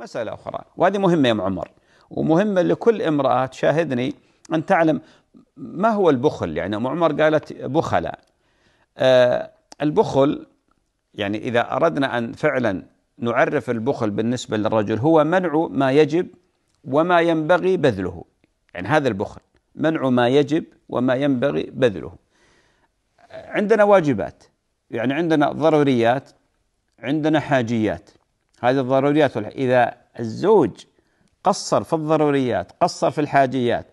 مسألة أخرى وهذه مهمة يا عمر ومهمة لكل امرأة تشاهدني أن تعلم ما هو البخل يعني أم عمر قالت بخلا آه البخل يعني إذا أردنا أن فعلا نعرف البخل بالنسبة للرجل هو منع ما يجب وما ينبغي بذله يعني هذا البخل منع ما يجب وما ينبغي بذله عندنا واجبات يعني عندنا ضروريات عندنا حاجيات هذه الضروريات إذا الزوج قصر في الضروريات قصر في الحاجيات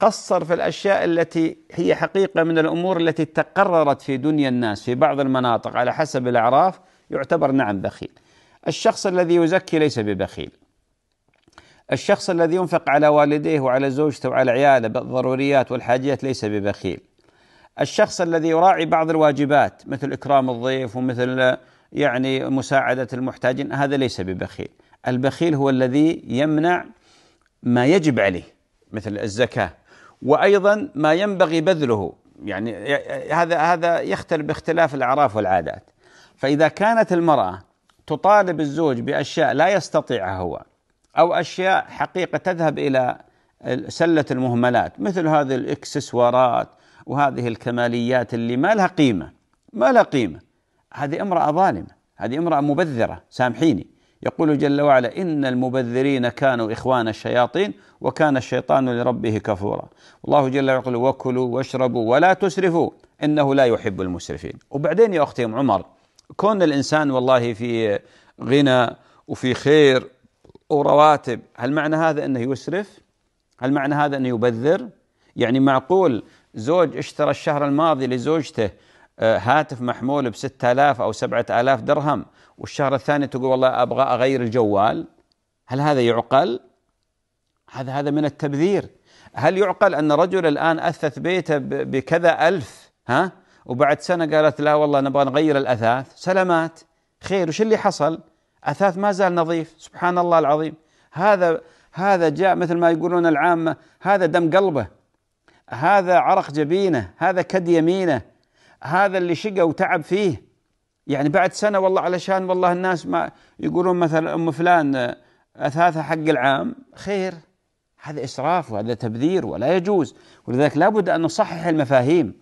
قصر في الأشياء التي هي حقيقة من الأمور التي تقررت في دنيا الناس في بعض المناطق على حسب الأعراف يعتبر نعم بخيل الشخص الذي يزكي ليس ببخيل الشخص الذي ينفق على والديه وعلى زوجته وعلى عياله بالضروريات والحاجيات ليس ببخيل الشخص الذي يراعي بعض الواجبات مثل إكرام الضيف ومثل يعني مساعدة المحتاجين هذا ليس ببخيل البخيل هو الذي يمنع ما يجب عليه مثل الزكاة وأيضا ما ينبغي بذله يعني هذا هذا يختلف باختلاف الأعراف والعادات فإذا كانت المرأة تطالب الزوج بأشياء لا يستطيعها هو أو أشياء حقيقة تذهب إلى سلة المهملات مثل هذه الإكسسوارات وهذه الكماليات اللي ما لها قيمة ما لها قيمة هذه امرأة ظالمة هذه امرأة مبذرة سامحيني يقول جل وعلا إن المبذرين كانوا إخوان الشياطين وكان الشيطان لربه كفورا الله جل وعلا يقول وكلوا واشربوا ولا تسرفوا إنه لا يحب المسرفين وبعدين يا أختي عمر كون الإنسان والله في غنى وفي خير ورواتب هل معنى هذا أنه يسرف هل معنى هذا أنه يبذر يعني معقول زوج اشترى الشهر الماضي لزوجته آه، هاتف محمول ب 6000 او 7000 درهم والشهر الثاني تقول والله ابغى اغير الجوال هل هذا يعقل؟ هذا هذا من التبذير هل يعقل ان رجل الان اثث بيته بكذا الف ها وبعد سنه قالت لا والله نبغى نغير الاثاث سلامات خير وش اللي حصل؟ اثاث ما زال نظيف سبحان الله العظيم هذا هذا جاء مثل ما يقولون العامه هذا دم قلبه هذا عرق جبينه هذا كد يمينه هذا اللي شقى وتعب فيه يعني بعد سنه والله علشان والله الناس ما يقولون مثلا ام فلان آه، اثاثها حق العام خير هذا اسراف وهذا تبذير ولا يجوز ولذلك لابد ان نصحح المفاهيم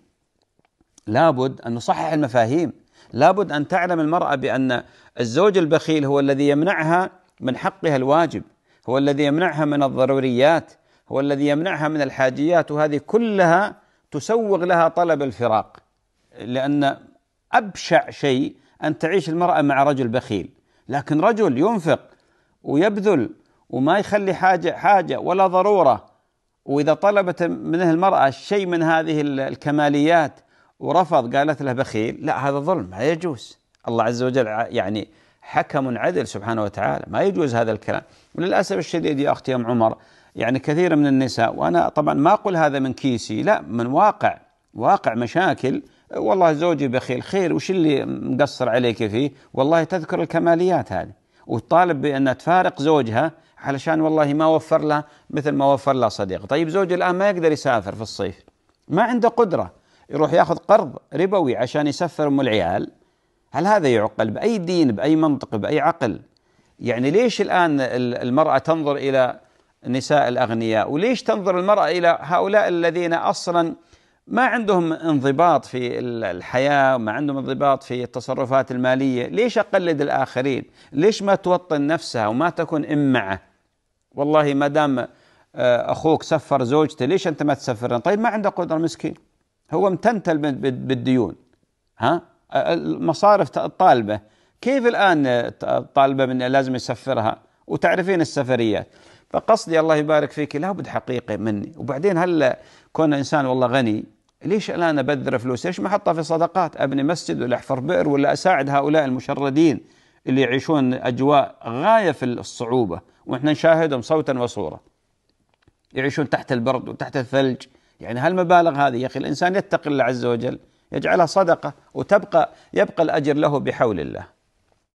لابد ان نصحح المفاهيم لابد ان تعلم المراه بان الزوج البخيل هو الذي يمنعها من حقها الواجب هو الذي يمنعها من الضروريات هو الذي يمنعها من الحاجيات وهذه كلها تسوغ لها طلب الفراق لأن أبشع شيء أن تعيش المرأة مع رجل بخيل لكن رجل ينفق ويبذل وما يخلي حاجة حاجة ولا ضرورة وإذا طلبت منه المرأة شيء من هذه الكماليات ورفض قالت له بخيل لا هذا ظلم لا يجوز الله عز وجل يعني حكم عدل سبحانه وتعالى ما يجوز هذا الكلام وللأسف الشديد يا أختي أم عمر يعني كثير من النساء وأنا طبعا ما أقول هذا من كيسي لا من واقع واقع مشاكل والله زوجي بخيل خير وش اللي مقصر عليك فيه والله تذكر الكماليات هذه وتطالب بأن تفارق زوجها علشان والله ما وفر لها مثل ما وفر لها صديق طيب زوجي الآن ما يقدر يسافر في الصيف ما عنده قدرة يروح ياخذ قرض ربوي عشان يسفر أم العيال هل هذا يعقل بأي دين بأي منطق بأي عقل يعني ليش الآن المرأة تنظر إلى نساء الأغنياء وليش تنظر المرأة إلى هؤلاء الذين أصلا ما عندهم انضباط في الحياة ما عندهم انضباط في التصرفات المالية ليش أقلد الآخرين ليش ما توطن نفسها وما تكون أم معه والله ما دام آه، أخوك سفر زوجته ليش أنت ما تسفرن طيب ما عنده قدرة مسكين هو متنتل بالديون ها المصارف الطالبة كيف الآن طالبة من لازم يسفرها وتعرفين السفريات فقصدي الله يبارك فيك لابد حقيقة مني وبعدين هلا كون إنسان والله غني ليش الان ابذر فلوس؟ ليش ما احطها في صدقات؟ ابني مسجد ولا احفر بئر ولا اساعد هؤلاء المشردين اللي يعيشون اجواء غايه في الصعوبه واحنا نشاهدهم صوتا وصوره. يعيشون تحت البرد وتحت الثلج، يعني هالمبالغ هذه يا اخي الانسان يتقي الله عز وجل يجعلها صدقه وتبقى يبقى الاجر له بحول الله.